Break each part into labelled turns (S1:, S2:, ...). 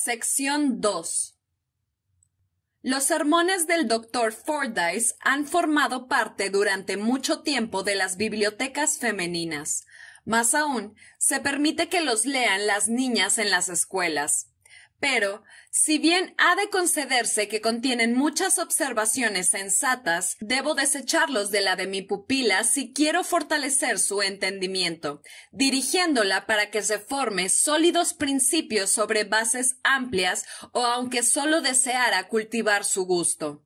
S1: Sección 2 los sermones del Dr. Fordyce han formado parte durante mucho tiempo de las bibliotecas femeninas. Más aún, se permite que los lean las niñas en las escuelas. Pero, si bien ha de concederse que contienen muchas observaciones sensatas, debo desecharlos de la de mi pupila si quiero fortalecer su entendimiento, dirigiéndola para que se forme sólidos principios sobre bases amplias o aunque solo deseara cultivar su gusto.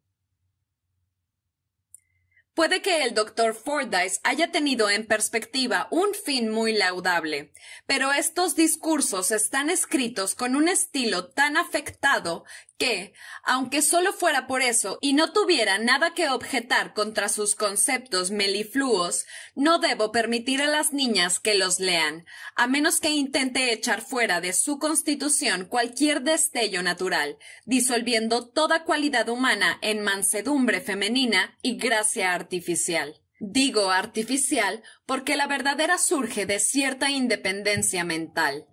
S1: Puede que el doctor Fordyce haya tenido en perspectiva un fin muy laudable, pero estos discursos están escritos con un estilo tan afectado que, aunque solo fuera por eso y no tuviera nada que objetar contra sus conceptos melifluos, no debo permitir a las niñas que los lean, a menos que intente echar fuera de su constitución cualquier destello natural, disolviendo toda cualidad humana en mansedumbre femenina y gracia artificial. Digo artificial porque la verdadera surge de cierta independencia mental.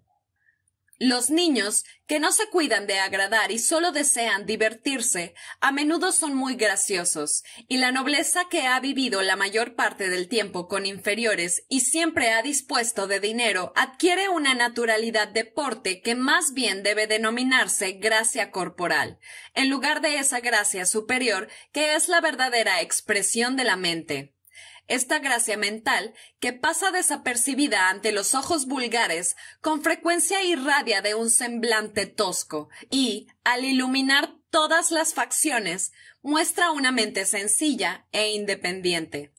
S1: Los niños que no se cuidan de agradar y solo desean divertirse, a menudo son muy graciosos, y la nobleza que ha vivido la mayor parte del tiempo con inferiores y siempre ha dispuesto de dinero adquiere una naturalidad de porte que más bien debe denominarse gracia corporal, en lugar de esa gracia superior que es la verdadera expresión de la mente esta gracia mental, que pasa desapercibida ante los ojos vulgares, con frecuencia irradia de un semblante tosco y, al iluminar todas las facciones, muestra una mente sencilla e independiente.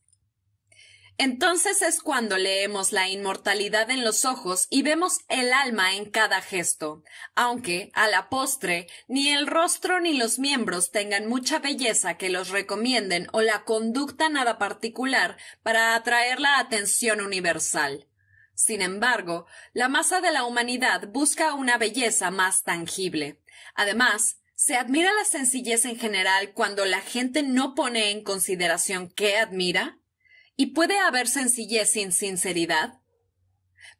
S1: Entonces es cuando leemos la inmortalidad en los ojos y vemos el alma en cada gesto, aunque, a la postre, ni el rostro ni los miembros tengan mucha belleza que los recomienden o la conducta nada particular para atraer la atención universal. Sin embargo, la masa de la humanidad busca una belleza más tangible. Además, se admira la sencillez en general cuando la gente no pone en consideración qué admira ¿Y puede haber sencillez sin sinceridad?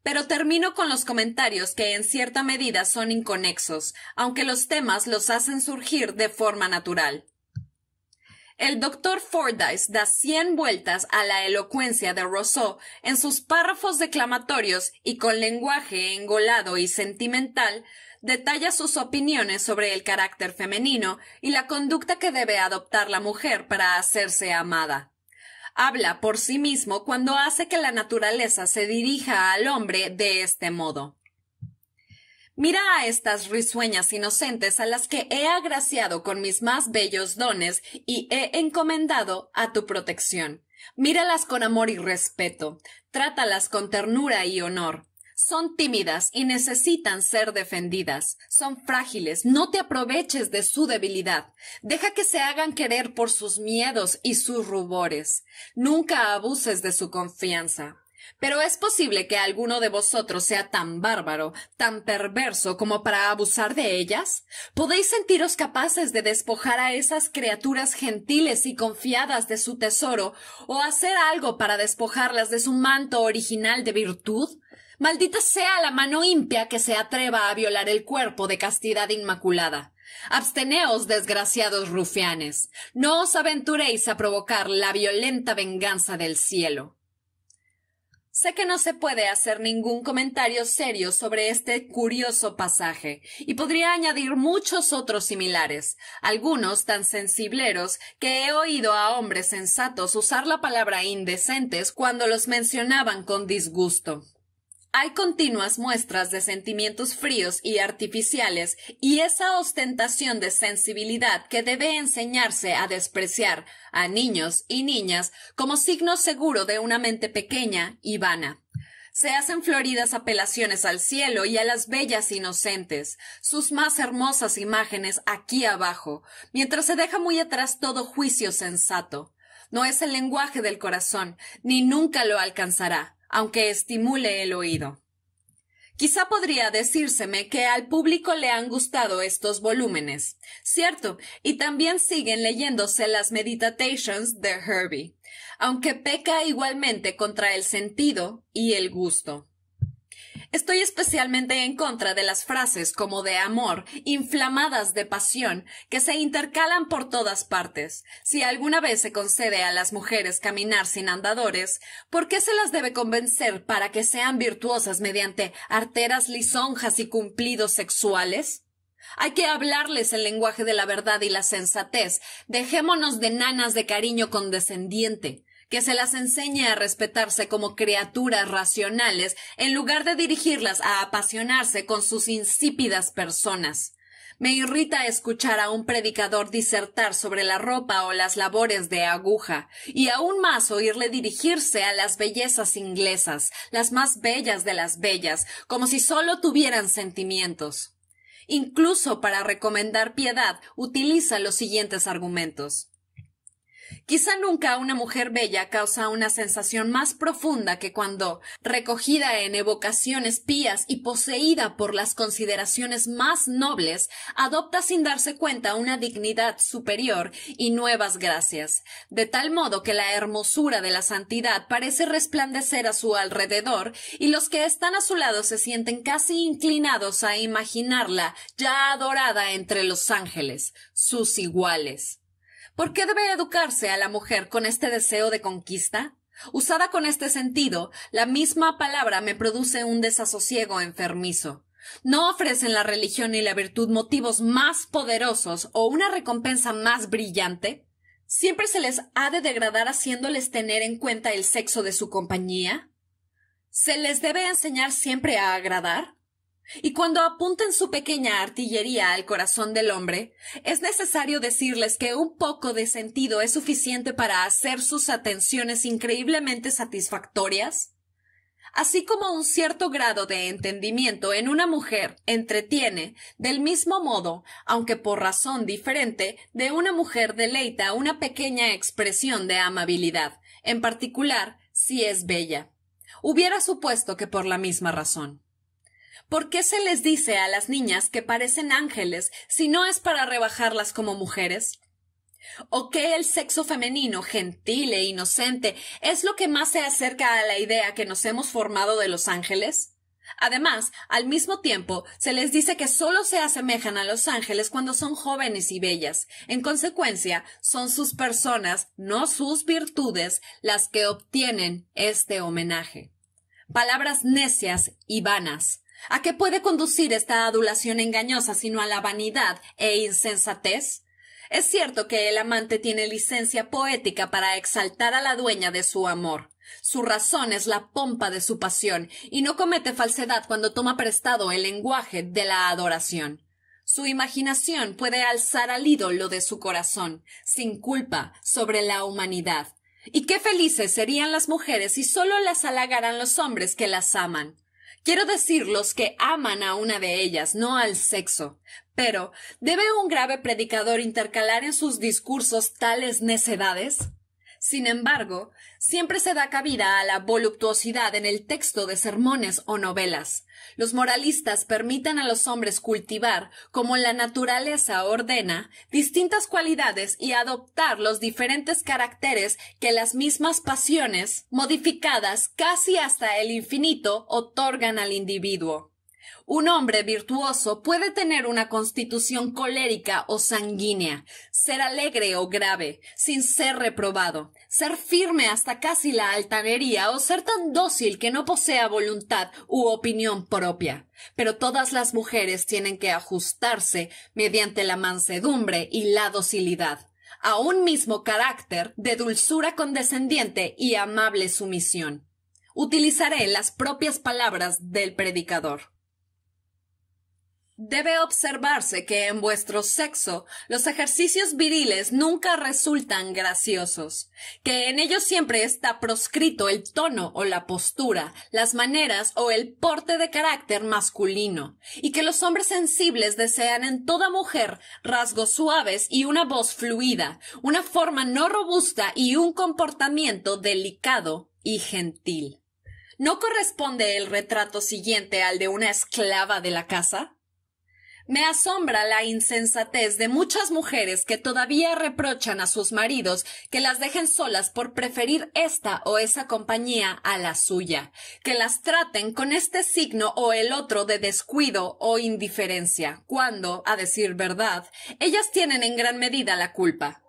S1: Pero termino con los comentarios que en cierta medida son inconexos, aunque los temas los hacen surgir de forma natural. El doctor Fordyce da cien vueltas a la elocuencia de Rousseau en sus párrafos declamatorios y con lenguaje engolado y sentimental detalla sus opiniones sobre el carácter femenino y la conducta que debe adoptar la mujer para hacerse amada habla por sí mismo cuando hace que la naturaleza se dirija al hombre de este modo. Mira a estas risueñas inocentes a las que he agraciado con mis más bellos dones y he encomendado a tu protección. Míralas con amor y respeto, trátalas con ternura y honor. Son tímidas y necesitan ser defendidas. Son frágiles. No te aproveches de su debilidad. Deja que se hagan querer por sus miedos y sus rubores. Nunca abuses de su confianza. Pero es posible que alguno de vosotros sea tan bárbaro, tan perverso como para abusar de ellas? ¿Podéis sentiros capaces de despojar a esas criaturas gentiles y confiadas de su tesoro o hacer algo para despojarlas de su manto original de virtud? Maldita sea la mano impia que se atreva a violar el cuerpo de castidad inmaculada. Absteneos, desgraciados rufianes, no os aventuréis a provocar la violenta venganza del cielo. Sé que no se puede hacer ningún comentario serio sobre este curioso pasaje, y podría añadir muchos otros similares, algunos tan sensibleros que he oído a hombres sensatos usar la palabra indecentes cuando los mencionaban con disgusto. Hay continuas muestras de sentimientos fríos y artificiales y esa ostentación de sensibilidad que debe enseñarse a despreciar a niños y niñas como signo seguro de una mente pequeña y vana. Se hacen floridas apelaciones al cielo y a las bellas inocentes, sus más hermosas imágenes aquí abajo, mientras se deja muy atrás todo juicio sensato. No es el lenguaje del corazón, ni nunca lo alcanzará aunque estimule el oído. Quizá podría decírseme que al público le han gustado estos volúmenes, cierto, y también siguen leyéndose las Meditations de Herbie, aunque peca igualmente contra el sentido y el gusto. Estoy especialmente en contra de las frases como de amor, inflamadas de pasión, que se intercalan por todas partes. Si alguna vez se concede a las mujeres caminar sin andadores, ¿por qué se las debe convencer para que sean virtuosas mediante arteras lisonjas y cumplidos sexuales? Hay que hablarles el lenguaje de la verdad y la sensatez. Dejémonos de nanas de cariño condescendiente que se las enseñe a respetarse como criaturas racionales en lugar de dirigirlas a apasionarse con sus insípidas personas. Me irrita escuchar a un predicador disertar sobre la ropa o las labores de aguja, y aún más oírle dirigirse a las bellezas inglesas, las más bellas de las bellas, como si solo tuvieran sentimientos. Incluso para recomendar piedad utiliza los siguientes argumentos. Quizá nunca una mujer bella causa una sensación más profunda que cuando, recogida en evocaciones pías y poseída por las consideraciones más nobles, adopta sin darse cuenta una dignidad superior y nuevas gracias, de tal modo que la hermosura de la santidad parece resplandecer a su alrededor y los que están a su lado se sienten casi inclinados a imaginarla ya adorada entre los ángeles, sus iguales. ¿Por qué debe educarse a la mujer con este deseo de conquista? Usada con este sentido, la misma palabra me produce un desasosiego enfermizo. ¿No ofrecen la religión y la virtud motivos más poderosos o una recompensa más brillante? ¿Siempre se les ha de degradar haciéndoles tener en cuenta el sexo de su compañía? ¿Se les debe enseñar siempre a agradar? Y cuando apunten su pequeña artillería al corazón del hombre, es necesario decirles que un poco de sentido es suficiente para hacer sus atenciones increíblemente satisfactorias, así como un cierto grado de entendimiento en una mujer entretiene, del mismo modo, aunque por razón diferente, de una mujer deleita una pequeña expresión de amabilidad, en particular si es bella. Hubiera supuesto que por la misma razón. ¿Por qué se les dice a las niñas que parecen ángeles si no es para rebajarlas como mujeres? ¿O qué el sexo femenino, gentil e inocente, es lo que más se acerca a la idea que nos hemos formado de los ángeles? Además, al mismo tiempo, se les dice que solo se asemejan a los ángeles cuando son jóvenes y bellas. En consecuencia, son sus personas, no sus virtudes, las que obtienen este homenaje. Palabras necias y vanas, ¿A qué puede conducir esta adulación engañosa sino a la vanidad e insensatez? Es cierto que el amante tiene licencia poética para exaltar a la dueña de su amor. Su razón es la pompa de su pasión y no comete falsedad cuando toma prestado el lenguaje de la adoración. Su imaginación puede alzar al ídolo de su corazón, sin culpa, sobre la humanidad. Y qué felices serían las mujeres si solo las halagaran los hombres que las aman. Quiero decir los que aman a una de ellas, no al sexo. Pero, ¿debe un grave predicador intercalar en sus discursos tales necedades? Sin embargo, siempre se da cabida a la voluptuosidad en el texto de sermones o novelas, los moralistas permiten a los hombres cultivar, como la naturaleza ordena, distintas cualidades y adoptar los diferentes caracteres que las mismas pasiones, modificadas casi hasta el infinito, otorgan al individuo. Un hombre virtuoso puede tener una constitución colérica o sanguínea, ser alegre o grave, sin ser reprobado, ser firme hasta casi la altanería o ser tan dócil que no posea voluntad u opinión propia. Pero todas las mujeres tienen que ajustarse mediante la mansedumbre y la docilidad a un mismo carácter de dulzura condescendiente y amable sumisión. Utilizaré las propias palabras del predicador. Debe observarse que en vuestro sexo los ejercicios viriles nunca resultan graciosos, que en ellos siempre está proscrito el tono o la postura, las maneras o el porte de carácter masculino, y que los hombres sensibles desean en toda mujer rasgos suaves y una voz fluida, una forma no robusta y un comportamiento delicado y gentil. ¿No corresponde el retrato siguiente al de una esclava de la casa? Me asombra la insensatez de muchas mujeres que todavía reprochan a sus maridos que las dejen solas por preferir esta o esa compañía a la suya, que las traten con este signo o el otro de descuido o indiferencia, cuando, a decir verdad, ellas tienen en gran medida la culpa.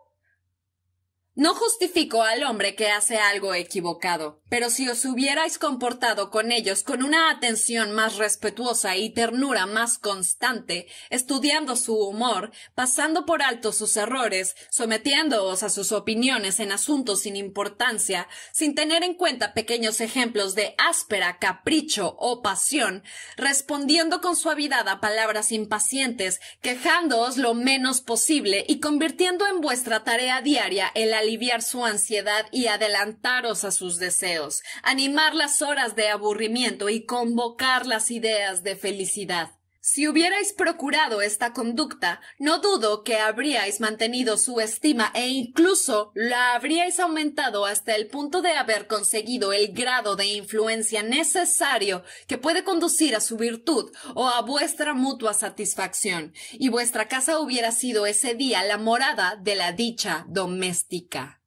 S1: No justifico al hombre que hace algo equivocado, pero si os hubierais comportado con ellos con una atención más respetuosa y ternura más constante, estudiando su humor, pasando por alto sus errores, sometiéndoos a sus opiniones en asuntos sin importancia, sin tener en cuenta pequeños ejemplos de áspera, capricho o pasión, respondiendo con suavidad a palabras impacientes, quejándoos lo menos posible y convirtiendo en vuestra tarea diaria el aliviar su ansiedad y adelantaros a sus deseos animar las horas de aburrimiento y convocar las ideas de felicidad. Si hubierais procurado esta conducta, no dudo que habríais mantenido su estima e incluso la habríais aumentado hasta el punto de haber conseguido el grado de influencia necesario que puede conducir a su virtud o a vuestra mutua satisfacción, y vuestra casa hubiera sido ese día la morada de la dicha doméstica.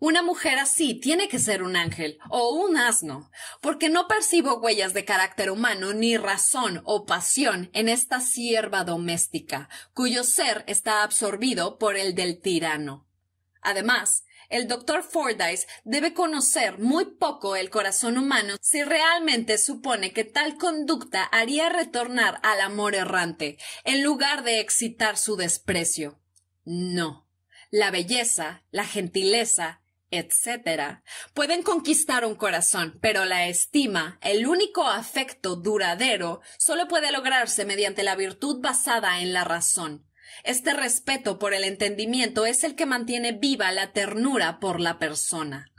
S1: Una mujer así tiene que ser un ángel o un asno, porque no percibo huellas de carácter humano ni razón o pasión en esta sierva doméstica, cuyo ser está absorbido por el del tirano. Además, el doctor Fordyce debe conocer muy poco el corazón humano si realmente supone que tal conducta haría retornar al amor errante, en lugar de excitar su desprecio. No. La belleza, la gentileza, Etcétera, pueden conquistar un corazón, pero la estima, el único afecto duradero, solo puede lograrse mediante la virtud basada en la razón. Este respeto por el entendimiento es el que mantiene viva la ternura por la persona.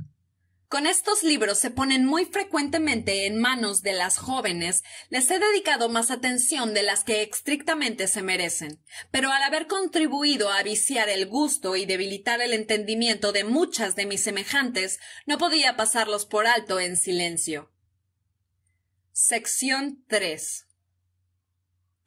S1: Con estos libros se ponen muy frecuentemente en manos de las jóvenes, les he dedicado más atención de las que estrictamente se merecen, pero al haber contribuido a viciar el gusto y debilitar el entendimiento de muchas de mis semejantes, no podía pasarlos por alto en silencio. Sección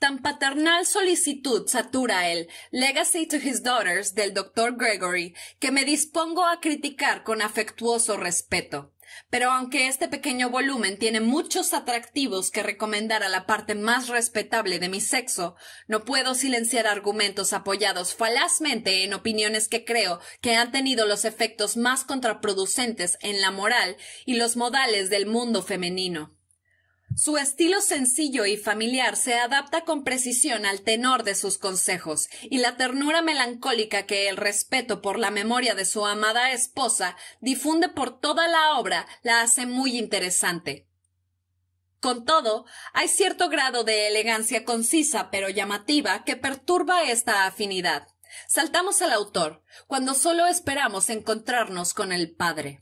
S1: Tan paternal solicitud satura el Legacy to His Daughters del Dr. Gregory que me dispongo a criticar con afectuoso respeto. Pero aunque este pequeño volumen tiene muchos atractivos que recomendar a la parte más respetable de mi sexo, no puedo silenciar argumentos apoyados falazmente en opiniones que creo que han tenido los efectos más contraproducentes en la moral y los modales del mundo femenino. Su estilo sencillo y familiar se adapta con precisión al tenor de sus consejos, y la ternura melancólica que el respeto por la memoria de su amada esposa difunde por toda la obra la hace muy interesante. Con todo, hay cierto grado de elegancia concisa pero llamativa que perturba esta afinidad. Saltamos al autor, cuando solo esperamos encontrarnos con el padre.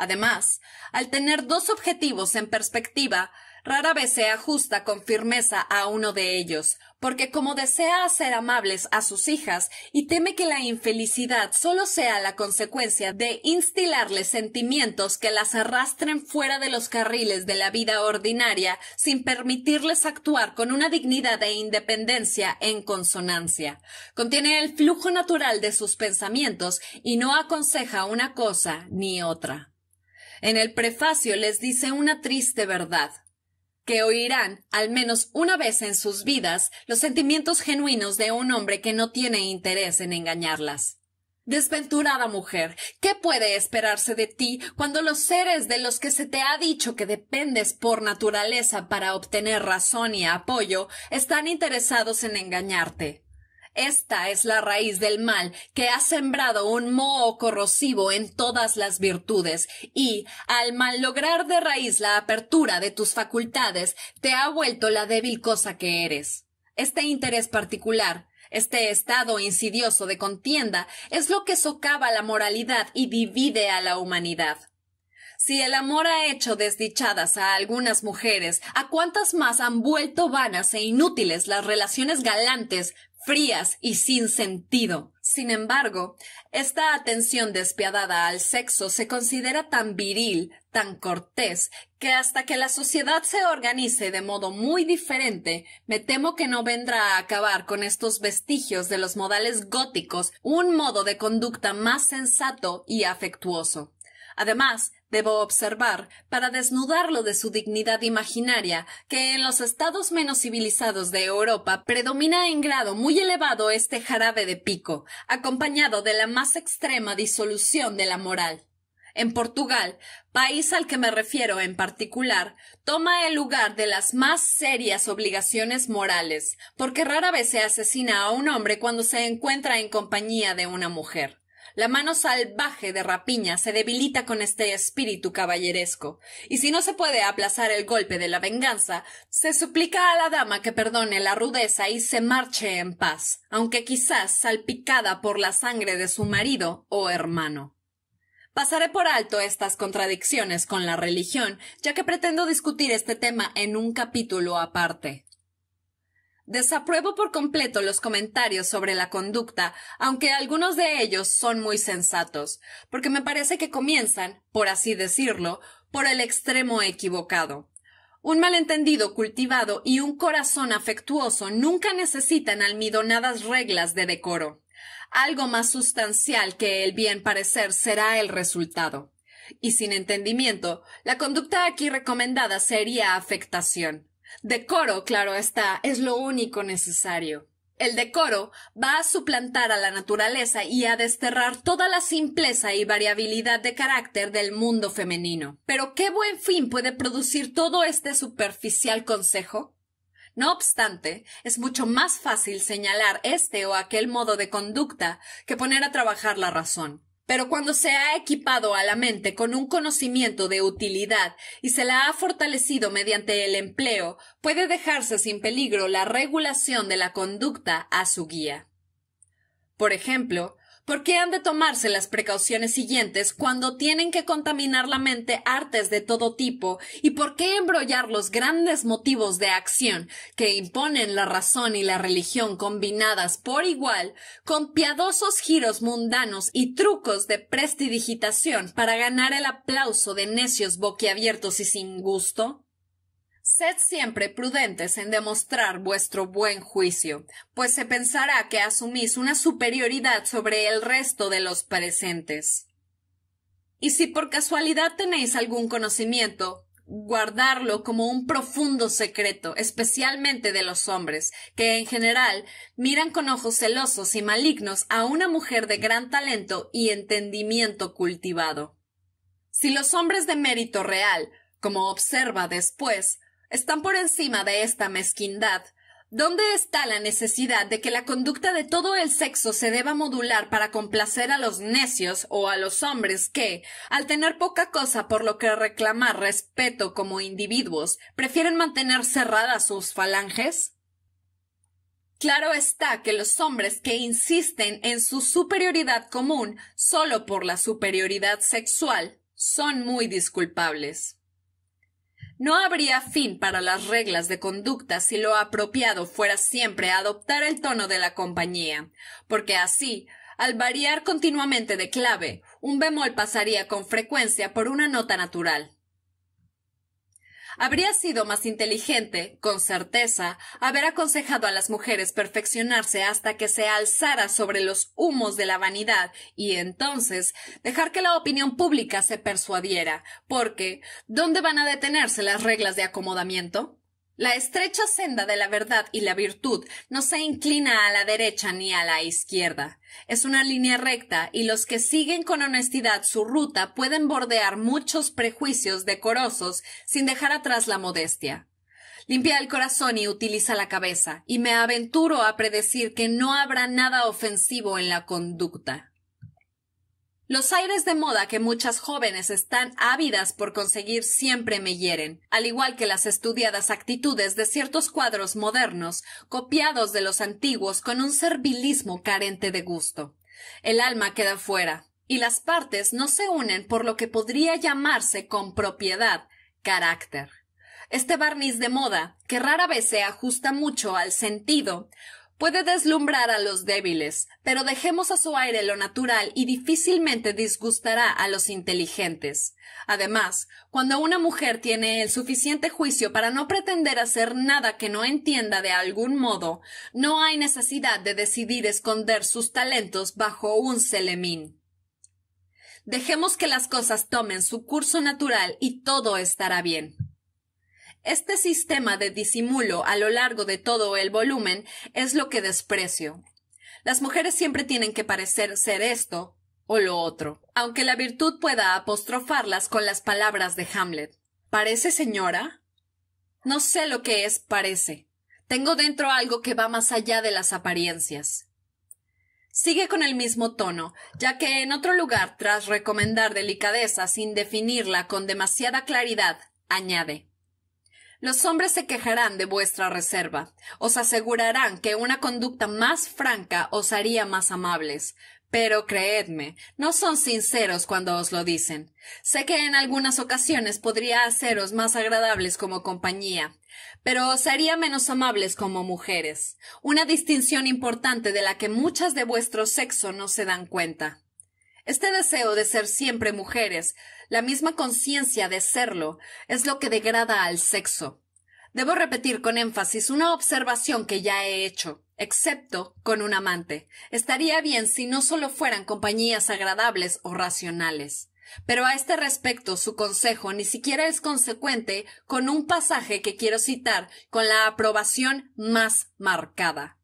S1: Además, al tener dos objetivos en perspectiva, rara vez se ajusta con firmeza a uno de ellos, porque como desea hacer amables a sus hijas y teme que la infelicidad solo sea la consecuencia de instilarles sentimientos que las arrastren fuera de los carriles de la vida ordinaria sin permitirles actuar con una dignidad e independencia en consonancia. Contiene el flujo natural de sus pensamientos y no aconseja una cosa ni otra. En el prefacio les dice una triste verdad, que oirán al menos una vez en sus vidas los sentimientos genuinos de un hombre que no tiene interés en engañarlas. Desventurada mujer, ¿qué puede esperarse de ti cuando los seres de los que se te ha dicho que dependes por naturaleza para obtener razón y apoyo están interesados en engañarte? Esta es la raíz del mal que ha sembrado un moho corrosivo en todas las virtudes y, al mal lograr de raíz la apertura de tus facultades, te ha vuelto la débil cosa que eres. Este interés particular, este estado insidioso de contienda, es lo que socava la moralidad y divide a la humanidad. Si el amor ha hecho desdichadas a algunas mujeres, ¿a cuántas más han vuelto vanas e inútiles las relaciones galantes frías y sin sentido. Sin embargo, esta atención despiadada al sexo se considera tan viril, tan cortés, que hasta que la sociedad se organice de modo muy diferente, me temo que no vendrá a acabar con estos vestigios de los modales góticos un modo de conducta más sensato y afectuoso. Además, debo observar, para desnudarlo de su dignidad imaginaria, que en los estados menos civilizados de Europa predomina en grado muy elevado este jarabe de pico, acompañado de la más extrema disolución de la moral. En Portugal, país al que me refiero en particular, toma el lugar de las más serias obligaciones morales, porque rara vez se asesina a un hombre cuando se encuentra en compañía de una mujer. La mano salvaje de rapiña se debilita con este espíritu caballeresco, y si no se puede aplazar el golpe de la venganza, se suplica a la dama que perdone la rudeza y se marche en paz, aunque quizás salpicada por la sangre de su marido o hermano. Pasaré por alto estas contradicciones con la religión, ya que pretendo discutir este tema en un capítulo aparte. Desapruebo por completo los comentarios sobre la conducta, aunque algunos de ellos son muy sensatos, porque me parece que comienzan, por así decirlo, por el extremo equivocado. Un malentendido cultivado y un corazón afectuoso nunca necesitan almidonadas reglas de decoro. Algo más sustancial que el bien parecer será el resultado. Y sin entendimiento, la conducta aquí recomendada sería afectación Decoro, claro está, es lo único necesario. El decoro va a suplantar a la naturaleza y a desterrar toda la simpleza y variabilidad de carácter del mundo femenino. Pero qué buen fin puede producir todo este superficial consejo. No obstante, es mucho más fácil señalar este o aquel modo de conducta que poner a trabajar la razón. Pero cuando se ha equipado a la mente con un conocimiento de utilidad y se la ha fortalecido mediante el empleo, puede dejarse sin peligro la regulación de la conducta a su guía. Por ejemplo, ¿Por qué han de tomarse las precauciones siguientes cuando tienen que contaminar la mente artes de todo tipo? ¿Y por qué embrollar los grandes motivos de acción que imponen la razón y la religión combinadas por igual con piadosos giros mundanos y trucos de prestidigitación para ganar el aplauso de necios boquiabiertos y sin gusto? Sed siempre prudentes en demostrar vuestro buen juicio, pues se pensará que asumís una superioridad sobre el resto de los presentes. Y si por casualidad tenéis algún conocimiento, guardarlo como un profundo secreto, especialmente de los hombres, que en general miran con ojos celosos y malignos a una mujer de gran talento y entendimiento cultivado. Si los hombres de mérito real, como observa después, están por encima de esta mezquindad. ¿Dónde está la necesidad de que la conducta de todo el sexo se deba modular para complacer a los necios o a los hombres que, al tener poca cosa por lo que reclamar respeto como individuos, prefieren mantener cerradas sus falanges? Claro está que los hombres que insisten en su superioridad común solo por la superioridad sexual son muy disculpables. No habría fin para las reglas de conducta si lo apropiado fuera siempre adoptar el tono de la compañía, porque así, al variar continuamente de clave, un bemol pasaría con frecuencia por una nota natural. Habría sido más inteligente, con certeza, haber aconsejado a las mujeres perfeccionarse hasta que se alzara sobre los humos de la vanidad y entonces dejar que la opinión pública se persuadiera, porque ¿dónde van a detenerse las reglas de acomodamiento? La estrecha senda de la verdad y la virtud no se inclina a la derecha ni a la izquierda. Es una línea recta y los que siguen con honestidad su ruta pueden bordear muchos prejuicios decorosos sin dejar atrás la modestia. Limpia el corazón y utiliza la cabeza, y me aventuro a predecir que no habrá nada ofensivo en la conducta. Los aires de moda que muchas jóvenes están ávidas por conseguir siempre me hieren, al igual que las estudiadas actitudes de ciertos cuadros modernos, copiados de los antiguos con un servilismo carente de gusto. El alma queda fuera, y las partes no se unen por lo que podría llamarse con propiedad carácter. Este barniz de moda, que rara vez se ajusta mucho al sentido, Puede deslumbrar a los débiles, pero dejemos a su aire lo natural y difícilmente disgustará a los inteligentes. Además, cuando una mujer tiene el suficiente juicio para no pretender hacer nada que no entienda de algún modo, no hay necesidad de decidir esconder sus talentos bajo un celemín. Dejemos que las cosas tomen su curso natural y todo estará bien. Este sistema de disimulo a lo largo de todo el volumen es lo que desprecio. Las mujeres siempre tienen que parecer ser esto o lo otro, aunque la virtud pueda apostrofarlas con las palabras de Hamlet. ¿Parece señora? No sé lo que es parece. Tengo dentro algo que va más allá de las apariencias. Sigue con el mismo tono, ya que en otro lugar, tras recomendar delicadeza sin definirla con demasiada claridad, añade los hombres se quejarán de vuestra reserva, os asegurarán que una conducta más franca os haría más amables, pero creedme, no son sinceros cuando os lo dicen. Sé que en algunas ocasiones podría haceros más agradables como compañía, pero os haría menos amables como mujeres, una distinción importante de la que muchas de vuestro sexo no se dan cuenta. Este deseo de ser siempre mujeres, la misma conciencia de serlo, es lo que degrada al sexo. Debo repetir con énfasis una observación que ya he hecho, excepto con un amante. Estaría bien si no solo fueran compañías agradables o racionales. Pero a este respecto su consejo ni siquiera es consecuente con un pasaje que quiero citar con la aprobación más marcada.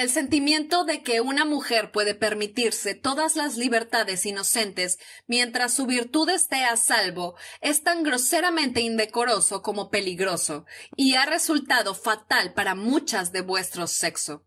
S1: El sentimiento de que una mujer puede permitirse todas las libertades inocentes mientras su virtud esté a salvo es tan groseramente indecoroso como peligroso y ha resultado fatal para muchas de vuestro sexo.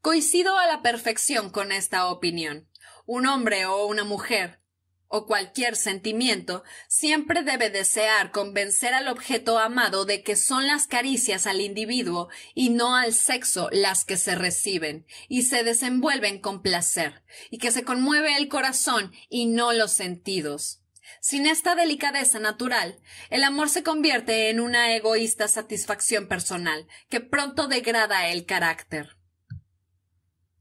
S1: Coincido a la perfección con esta opinión. Un hombre o una mujer o cualquier sentimiento, siempre debe desear convencer al objeto amado de que son las caricias al individuo y no al sexo las que se reciben y se desenvuelven con placer, y que se conmueve el corazón y no los sentidos. Sin esta delicadeza natural, el amor se convierte en una egoísta satisfacción personal que pronto degrada el carácter.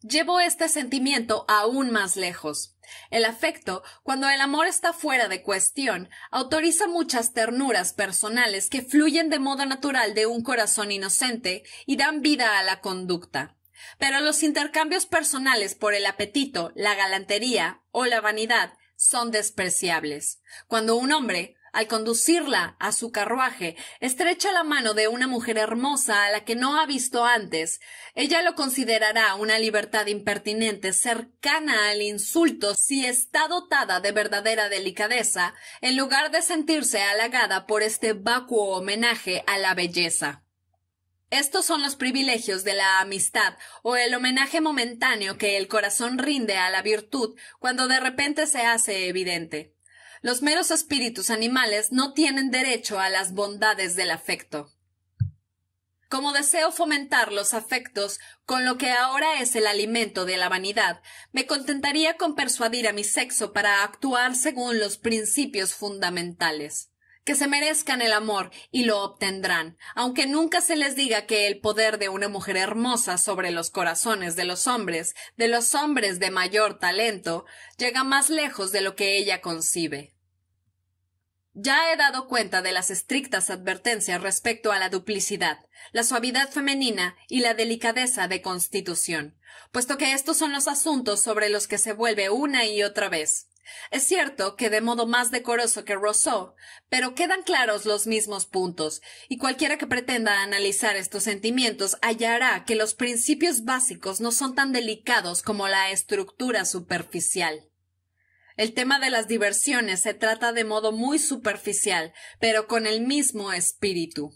S1: Llevo este sentimiento aún más lejos. El afecto, cuando el amor está fuera de cuestión, autoriza muchas ternuras personales que fluyen de modo natural de un corazón inocente y dan vida a la conducta. Pero los intercambios personales por el apetito, la galantería o la vanidad son despreciables. Cuando un hombre al conducirla a su carruaje, estrecha la mano de una mujer hermosa a la que no ha visto antes. Ella lo considerará una libertad impertinente, cercana al insulto, si está dotada de verdadera delicadeza, en lugar de sentirse halagada por este vacuo homenaje a la belleza. Estos son los privilegios de la amistad o el homenaje momentáneo que el corazón rinde a la virtud cuando de repente se hace evidente. Los meros espíritus animales no tienen derecho a las bondades del afecto. Como deseo fomentar los afectos con lo que ahora es el alimento de la vanidad, me contentaría con persuadir a mi sexo para actuar según los principios fundamentales que se merezcan el amor y lo obtendrán, aunque nunca se les diga que el poder de una mujer hermosa sobre los corazones de los hombres, de los hombres de mayor talento, llega más lejos de lo que ella concibe. Ya he dado cuenta de las estrictas advertencias respecto a la duplicidad, la suavidad femenina y la delicadeza de constitución, puesto que estos son los asuntos sobre los que se vuelve una y otra vez. Es cierto que de modo más decoroso que Rousseau, pero quedan claros los mismos puntos, y cualquiera que pretenda analizar estos sentimientos hallará que los principios básicos no son tan delicados como la estructura superficial. El tema de las diversiones se trata de modo muy superficial, pero con el mismo espíritu.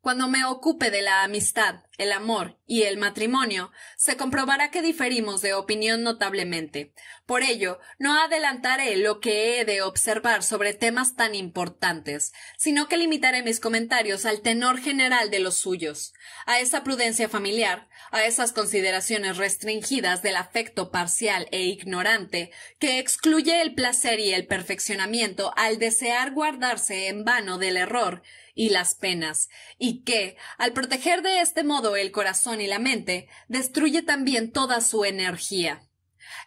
S1: Cuando me ocupe de la amistad, el amor y el matrimonio, se comprobará que diferimos de opinión notablemente. Por ello, no adelantaré lo que he de observar sobre temas tan importantes, sino que limitaré mis comentarios al tenor general de los suyos, a esa prudencia familiar, a esas consideraciones restringidas del afecto parcial e ignorante que excluye el placer y el perfeccionamiento al desear guardarse en vano del error y las penas, y que, al proteger de este modo el corazón y la mente, destruye también toda su energía.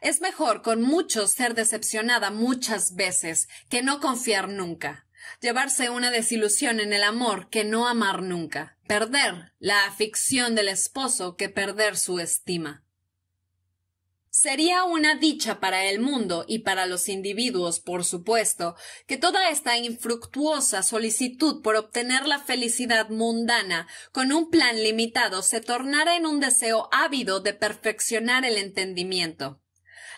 S1: Es mejor con muchos ser decepcionada muchas veces que no confiar nunca. Llevarse una desilusión en el amor que no amar nunca. Perder la afición del esposo que perder su estima. Sería una dicha para el mundo y para los individuos, por supuesto, que toda esta infructuosa solicitud por obtener la felicidad mundana con un plan limitado se tornara en un deseo ávido de perfeccionar el entendimiento.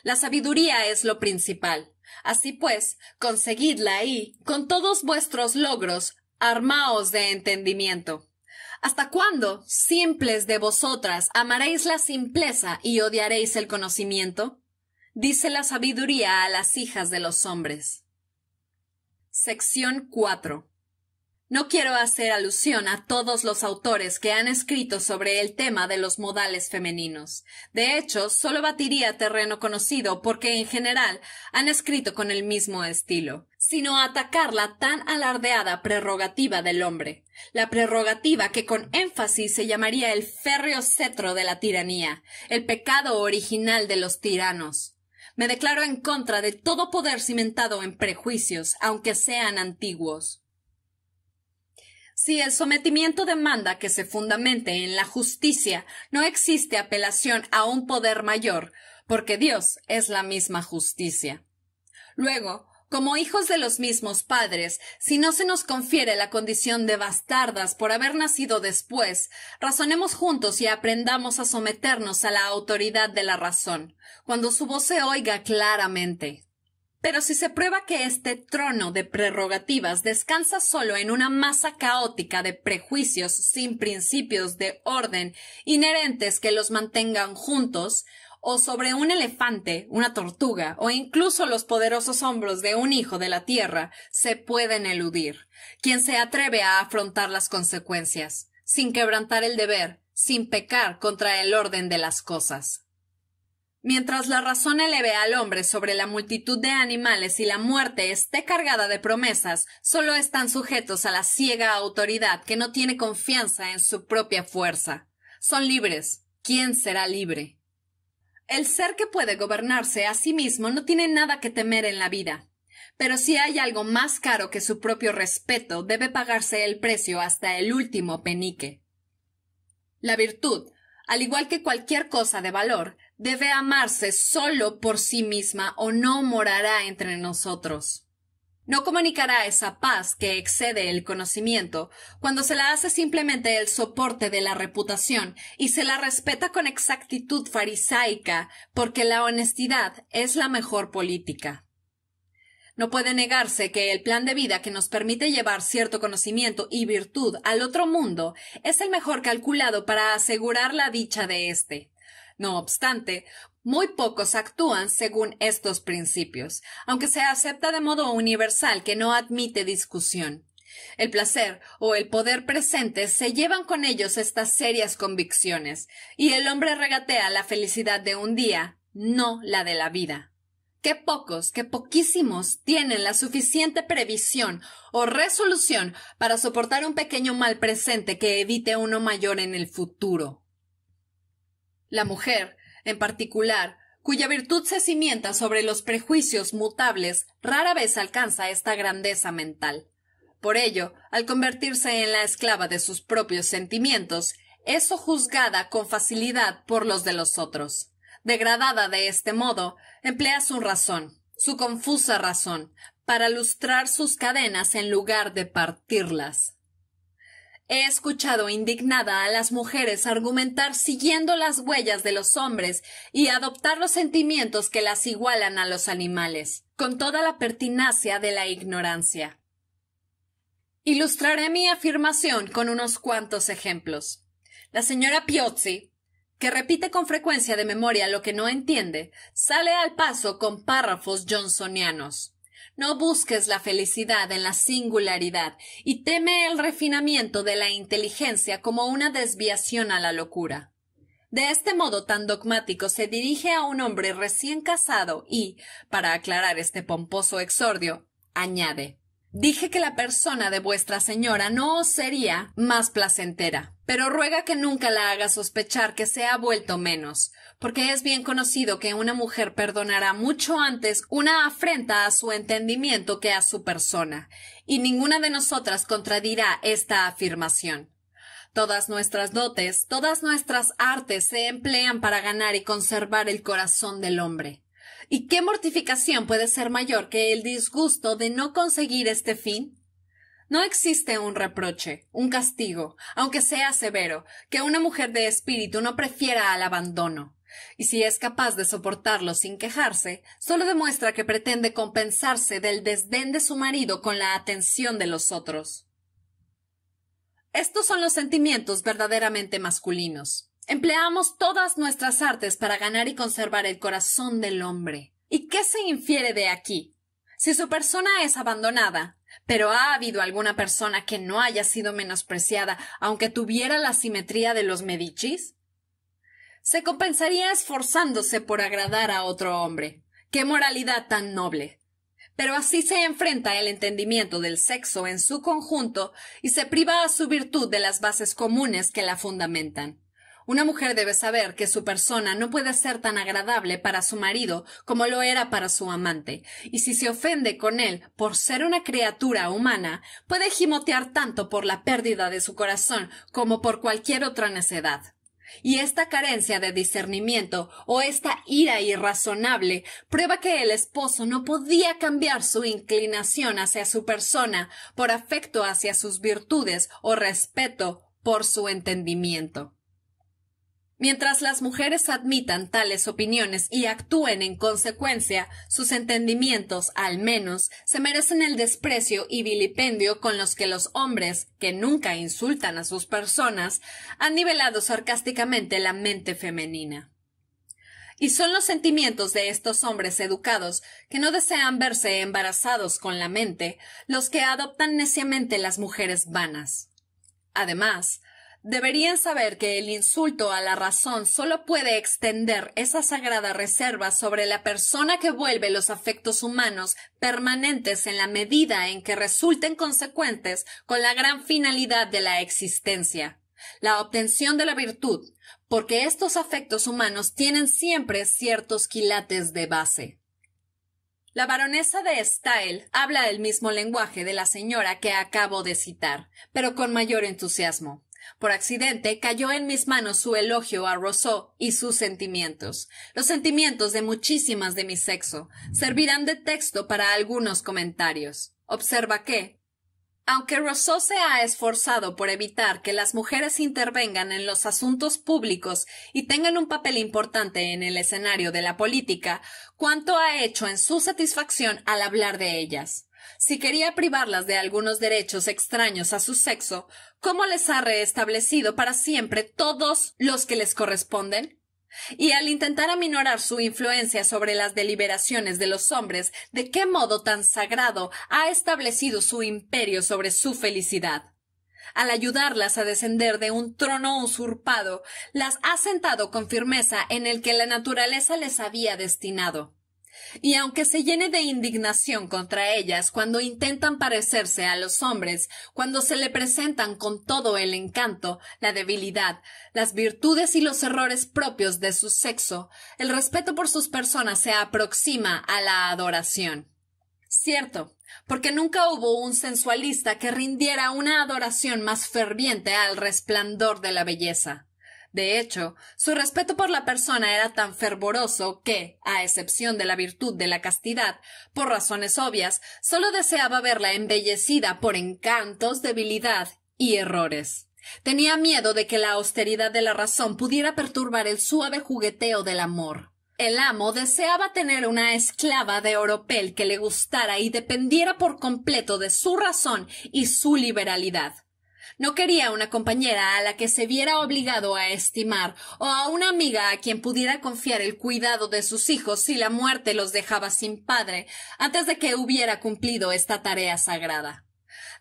S1: La sabiduría es lo principal. Así pues, conseguidla y, con todos vuestros logros, armaos de entendimiento. ¿Hasta cuándo, simples de vosotras, amaréis la simpleza y odiaréis el conocimiento? Dice la sabiduría a las hijas de los hombres. Sección 4. No quiero hacer alusión a todos los autores que han escrito sobre el tema de los modales femeninos. De hecho, solo batiría terreno conocido porque en general han escrito con el mismo estilo sino atacar la tan alardeada prerrogativa del hombre, la prerrogativa que con énfasis se llamaría el férreo cetro de la tiranía, el pecado original de los tiranos. Me declaro en contra de todo poder cimentado en prejuicios, aunque sean antiguos. Si el sometimiento demanda que se fundamente en la justicia, no existe apelación a un poder mayor, porque Dios es la misma justicia. Luego, como hijos de los mismos padres, si no se nos confiere la condición de bastardas por haber nacido después, razonemos juntos y aprendamos a someternos a la autoridad de la razón, cuando su voz se oiga claramente. Pero si se prueba que este trono de prerrogativas descansa solo en una masa caótica de prejuicios sin principios de orden inherentes que los mantengan juntos, o sobre un elefante, una tortuga, o incluso los poderosos hombros de un hijo de la tierra, se pueden eludir. Quien se atreve a afrontar las consecuencias, sin quebrantar el deber, sin pecar contra el orden de las cosas. Mientras la razón eleve al hombre sobre la multitud de animales y la muerte esté cargada de promesas, solo están sujetos a la ciega autoridad que no tiene confianza en su propia fuerza. Son libres. ¿Quién será libre? El ser que puede gobernarse a sí mismo no tiene nada que temer en la vida. Pero si hay algo más caro que su propio respeto, debe pagarse el precio hasta el último penique. La virtud, al igual que cualquier cosa de valor, debe amarse solo por sí misma o no morará entre nosotros. No comunicará esa paz que excede el conocimiento cuando se la hace simplemente el soporte de la reputación y se la respeta con exactitud farisaica porque la honestidad es la mejor política. No puede negarse que el plan de vida que nos permite llevar cierto conocimiento y virtud al otro mundo es el mejor calculado para asegurar la dicha de éste. No obstante, muy pocos actúan según estos principios, aunque se acepta de modo universal que no admite discusión. El placer o el poder presente se llevan con ellos estas serias convicciones, y el hombre regatea la felicidad de un día, no la de la vida. Qué pocos, qué poquísimos tienen la suficiente previsión o resolución para soportar un pequeño mal presente que evite uno mayor en el futuro. La mujer en particular, cuya virtud se cimienta sobre los prejuicios mutables, rara vez alcanza esta grandeza mental. Por ello, al convertirse en la esclava de sus propios sentimientos, es juzgada con facilidad por los de los otros. Degradada de este modo, emplea su razón, su confusa razón, para lustrar sus cadenas en lugar de partirlas. He escuchado indignada a las mujeres argumentar siguiendo las huellas de los hombres y adoptar los sentimientos que las igualan a los animales, con toda la pertinacia de la ignorancia. Ilustraré mi afirmación con unos cuantos ejemplos. La señora Piozzi, que repite con frecuencia de memoria lo que no entiende, sale al paso con párrafos johnsonianos. No busques la felicidad en la singularidad y teme el refinamiento de la inteligencia como una desviación a la locura. De este modo tan dogmático se dirige a un hombre recién casado y, para aclarar este pomposo exordio, añade Dije que la persona de vuestra señora no os sería más placentera, pero ruega que nunca la haga sospechar que se ha vuelto menos, porque es bien conocido que una mujer perdonará mucho antes una afrenta a su entendimiento que a su persona, y ninguna de nosotras contradirá esta afirmación. Todas nuestras dotes, todas nuestras artes se emplean para ganar y conservar el corazón del hombre. ¿Y qué mortificación puede ser mayor que el disgusto de no conseguir este fin? No existe un reproche, un castigo, aunque sea severo, que una mujer de espíritu no prefiera al abandono. Y si es capaz de soportarlo sin quejarse, solo demuestra que pretende compensarse del desdén de su marido con la atención de los otros. Estos son los sentimientos verdaderamente masculinos. Empleamos todas nuestras artes para ganar y conservar el corazón del hombre. ¿Y qué se infiere de aquí? Si su persona es abandonada, pero ha habido alguna persona que no haya sido menospreciada, aunque tuviera la simetría de los Medicis? Se compensaría esforzándose por agradar a otro hombre. ¡Qué moralidad tan noble! Pero así se enfrenta el entendimiento del sexo en su conjunto y se priva a su virtud de las bases comunes que la fundamentan. Una mujer debe saber que su persona no puede ser tan agradable para su marido como lo era para su amante, y si se ofende con él por ser una criatura humana, puede gimotear tanto por la pérdida de su corazón como por cualquier otra necedad. Y esta carencia de discernimiento o esta ira irrazonable prueba que el esposo no podía cambiar su inclinación hacia su persona por afecto hacia sus virtudes o respeto por su entendimiento. Mientras las mujeres admitan tales opiniones y actúen en consecuencia, sus entendimientos, al menos, se merecen el desprecio y vilipendio con los que los hombres, que nunca insultan a sus personas, han nivelado sarcásticamente la mente femenina. Y son los sentimientos de estos hombres educados, que no desean verse embarazados con la mente, los que adoptan neciamente las mujeres vanas. Además, Deberían saber que el insulto a la razón solo puede extender esa sagrada reserva sobre la persona que vuelve los afectos humanos permanentes en la medida en que resulten consecuentes con la gran finalidad de la existencia, la obtención de la virtud, porque estos afectos humanos tienen siempre ciertos quilates de base. La baronesa de Style habla el mismo lenguaje de la señora que acabo de citar, pero con mayor entusiasmo. Por accidente cayó en mis manos su elogio a Rousseau y sus sentimientos. Los sentimientos de muchísimas de mi sexo servirán de texto para algunos comentarios. Observa que, aunque Rousseau se ha esforzado por evitar que las mujeres intervengan en los asuntos públicos y tengan un papel importante en el escenario de la política, cuánto ha hecho en su satisfacción al hablar de ellas. Si quería privarlas de algunos derechos extraños a su sexo, ¿cómo les ha reestablecido para siempre todos los que les corresponden? Y al intentar aminorar su influencia sobre las deliberaciones de los hombres, ¿de qué modo tan sagrado ha establecido su imperio sobre su felicidad? Al ayudarlas a descender de un trono usurpado, las ha sentado con firmeza en el que la naturaleza les había destinado y aunque se llene de indignación contra ellas cuando intentan parecerse a los hombres, cuando se le presentan con todo el encanto, la debilidad, las virtudes y los errores propios de su sexo, el respeto por sus personas se aproxima a la adoración. Cierto, porque nunca hubo un sensualista que rindiera una adoración más ferviente al resplandor de la belleza. De hecho, su respeto por la persona era tan fervoroso que, a excepción de la virtud de la castidad, por razones obvias, solo deseaba verla embellecida por encantos, debilidad y errores. Tenía miedo de que la austeridad de la razón pudiera perturbar el suave jugueteo del amor. El amo deseaba tener una esclava de oropel que le gustara y dependiera por completo de su razón y su liberalidad. No quería una compañera a la que se viera obligado a estimar, o a una amiga a quien pudiera confiar el cuidado de sus hijos si la muerte los dejaba sin padre, antes de que hubiera cumplido esta tarea sagrada.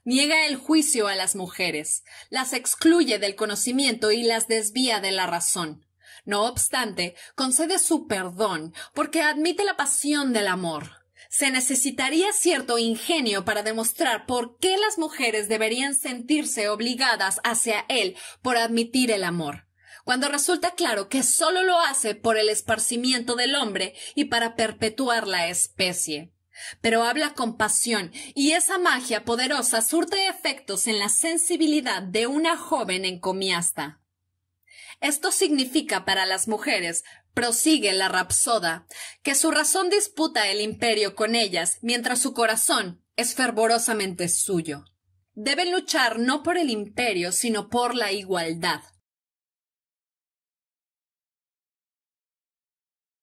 S1: Niega el juicio a las mujeres, las excluye del conocimiento y las desvía de la razón. No obstante, concede su perdón, porque admite la pasión del amor se necesitaría cierto ingenio para demostrar por qué las mujeres deberían sentirse obligadas hacia él por admitir el amor, cuando resulta claro que solo lo hace por el esparcimiento del hombre y para perpetuar la especie. Pero habla con pasión, y esa magia poderosa surte efectos en la sensibilidad de una joven encomiasta. Esto significa para las mujeres Prosigue la rapsoda, que su razón disputa el imperio con ellas, mientras su corazón es fervorosamente suyo. Deben luchar no por el imperio, sino por la igualdad.